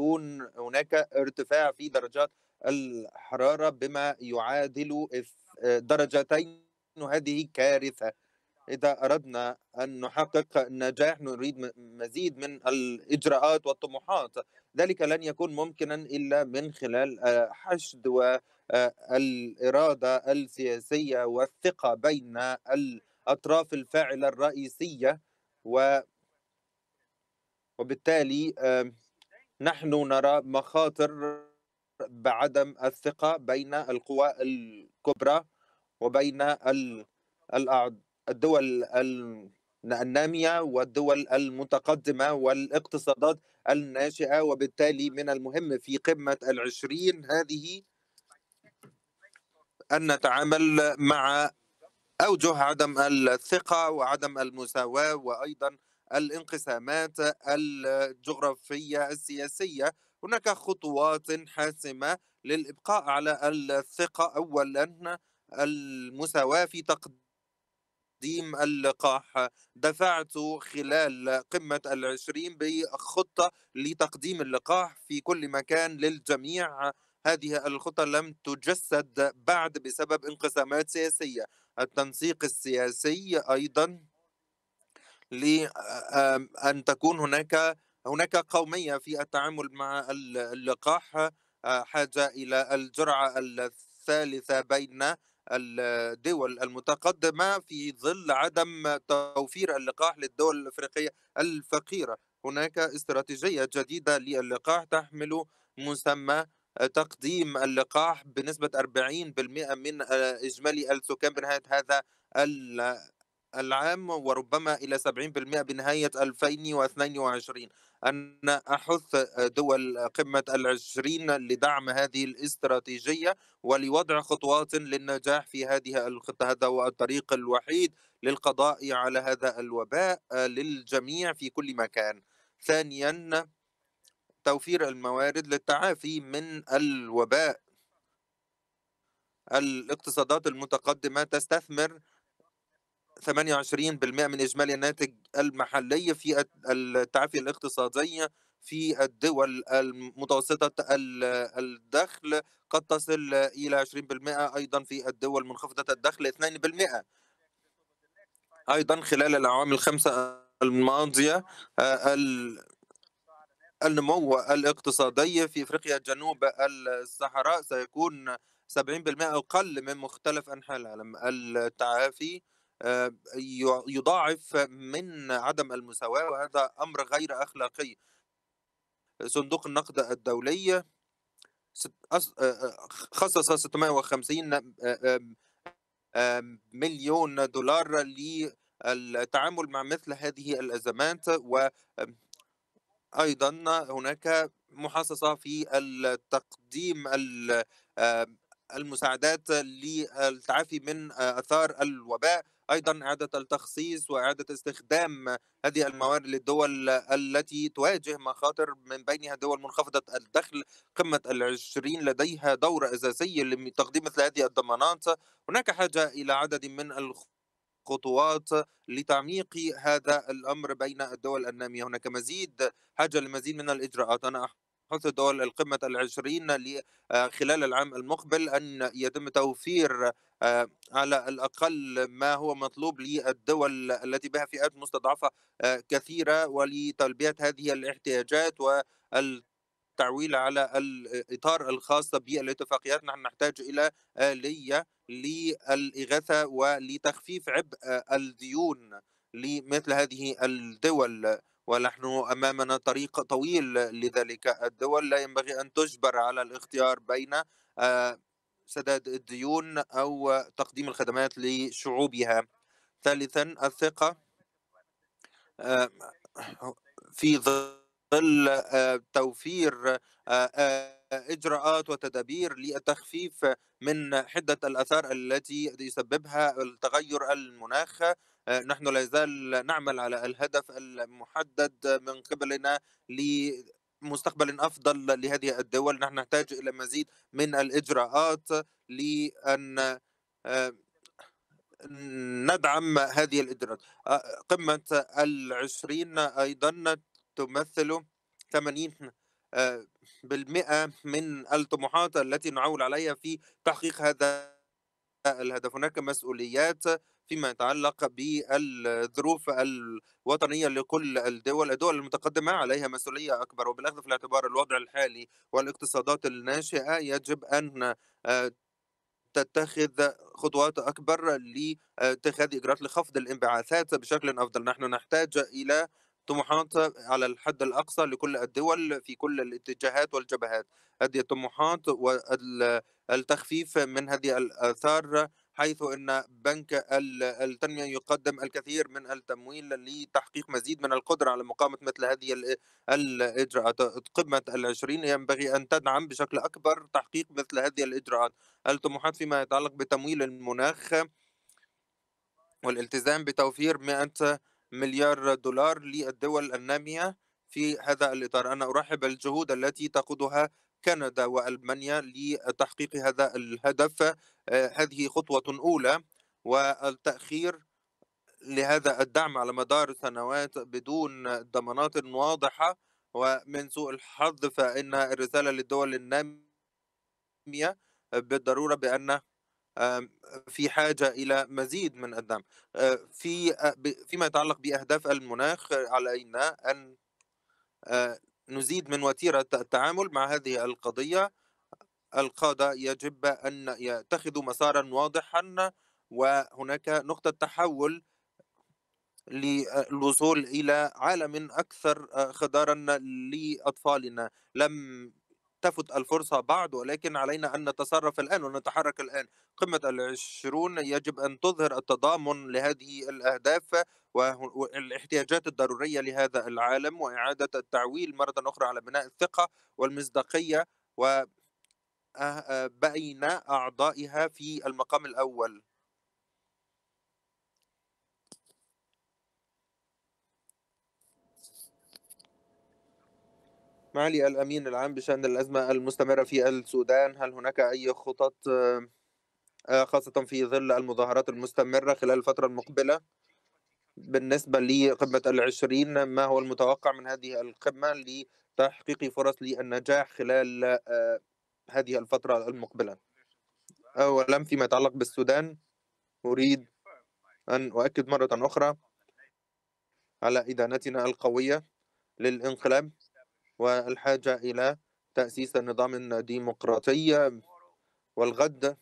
يكون هناك ارتفاع في درجات الحراره بما يعادل درجتين هذه كارثه اذا اردنا ان نحقق نجاح نريد مزيد من الاجراءات والطموحات ذلك لن يكون ممكنا الا من خلال آه، حشد والاراده آه، السياسيه والثقه بين الاطراف الفاعله الرئيسيه و وبالتالي نحن نرى مخاطر بعدم الثقة بين القوى الكبرى وبين الدول النامية والدول المتقدمة والاقتصادات الناشئة وبالتالي من المهم في قمة العشرين هذه أن نتعامل مع أوجه عدم الثقة وعدم المساواة وأيضا الانقسامات الجغرافيه السياسيه هناك خطوات حاسمه للابقاء على الثقه اولا المساواه في تقديم اللقاح دفعت خلال قمة العشرين بخطة لتقديم اللقاح في كل مكان للجميع هذه الخطة لم تجسد بعد بسبب انقسامات سياسية التنسيق السياسي أيضا لأن آمم، تكون هناك هناك قومية في التعامل مع اللقاح آه، حاجة إلى الجرعة الثالثة بين الدول المتقدمة في ظل عدم توفير اللقاح للدول الأفريقية الفقيرة هناك استراتيجية جديدة للقاح تحمل مسمى تقديم اللقاح بنسبة 40% من آه، إجمالي السكان بنهاية هذا العام وربما إلى 70% بنهاية 2022 أن أحث دول قمة العشرين لدعم هذه الاستراتيجية ولوضع خطوات للنجاح في هذه الخطة هذا هو الطريق الوحيد للقضاء على هذا الوباء للجميع في كل مكان ثانيا توفير الموارد للتعافي من الوباء الاقتصادات المتقدمة تستثمر 28% من اجمالي الناتج المحلي في التعافي الاقتصادي في الدول المتوسطة الدخل قد تصل إلى 20% أيضا في الدول منخفضة الدخل 2% أيضا خلال الأعوام الخمسة الماضية آه، النمو الاقتصادي في افريقيا جنوب الصحراء سيكون 70% اقل من مختلف انحاء العالم التعافي آه، يضاعف من عدم المساواة وهذا أمر غير أخلاقي صندوق النقد الدولي آه، آه، خصص 650 مليون دولار للتعامل مع مثل هذه الأزمات وأيضا هناك محاصصة في التقديم المساعدات للتعافي من آه، اثار الوباء ايضا اعاده التخصيص واعاده استخدام هذه الموارد للدول التي تواجه مخاطر من بينها دول منخفضه الدخل قمه العشرين لديها دور اساسي لتقديم مثل هذه الضمانات هناك حاجه الى عدد من الخ... خطوات لتعميق هذا الامر بين الدول الناميه هناك مزيد حاجه لمزيد من الاجراءات انا حث دول القمة العشرين آه، خلال العام المقبل أن يتم توفير آه، على الأقل ما هو مطلوب للدول التي بها فئات مستضعفة آه، كثيرة ولتلبية هذه الاحتياجات وال تعويل على الاطار الخاص بالاتفاقيات نحن نحتاج الى اليه للاغاثه ولتخفيف عبء الديون لمثل هذه الدول ونحن امامنا طريق طويل لذلك الدول لا ينبغي ان تجبر على الاختيار بين آه، سداد الديون او تقديم الخدمات لشعوبها ثالثا الثقه آه، في ظل آه، توفير اجراءات وتدابير للتخفيف من حده الاثار التي يسببها التغير المناخ نحن لا زال نعمل على الهدف المحدد من قبلنا مستقبل افضل لهذه الدول نحن نحتاج الى مزيد من الاجراءات لان آه، ندعم هذه الاجراءات آه، قمه العشرين ايضا تمثل 80 آه، بالمئة من الطموحات التي نعول عليها في تحقيق هذا الهدف هناك مسؤوليات فيما يتعلق بالظروف الوطنيه لكل الدول، الدول المتقدمه عليها مسؤوليه اكبر وبالاخذ في الاعتبار الوضع الحالي والاقتصادات الناشئه يجب ان آه، تتخذ خطوات اكبر لاتخاذ اجراءات لخفض الانبعاثات بشكل افضل، نحن نحتاج الى طموحات على الحد الأقصى لكل الدول في كل الاتجاهات والجبهات هذه الطموحات والتخفيف من هذه الآثار حيث ان بنك التنميه يقدم الكثير من التمويل لتحقيق مزيد من القدره على مقامه مثل هذه الاجراءات قمه العشرين ينبغي ان تدعم بشكل اكبر تحقيق مثل هذه الاجراءات الطموحات فيما يتعلق بتمويل المناخ والالتزام بتوفير 100 مليار دولار للدول الناميه في هذا الاطار انا ارحب الجهود التي تقودها كندا والمانيا لتحقيق هذا الهدف آه، هذه خطوه اولى والتاخير لهذا الدعم على مدار سنوات بدون ضمانات واضحه ومن سوء الحظ فان الرساله للدول الناميه بالضروره بان في حاجه الى مزيد من الدعم آه، في آه، فيما يتعلق باهداف المناخ علينا ان نزيد من وتيرة التعامل مع هذه القضية القادة يجب أن يتخذوا مسارا واضحا وهناك نقطة تحول للوصول إلى عالم أكثر آه، خضارا لأطفالنا لم تفت الفرصة بعد ولكن علينا أن نتصرف الآن ونتحرك الآن قمة العشرون يجب أن تظهر التضامن لهذه الأهداف والاحتياجات الضرورية لهذا العالم وإعادة التعويل مرة أخرى على بناء الثقة والمصداقية وبين أه، أه، أعضائها في المقام الأول معالي الأمين العام بشأن الأزمة المستمرة في السودان هل هناك أي خطط آه، آه، خاصة في ظل المظاهرات المستمرة خلال الفترة المقبلة بالنسبة لقمة العشرين ما هو المتوقع من هذه القمة لتحقيق فرص للنجاح خلال آه، هذه الفترة المقبلة أولا فيما يتعلق بالسودان أريد أن أؤكد مرة أخرى على إدانتنا القوية للانقلاب والحاجة إلى تأسيس نظام ديمقراطي والغد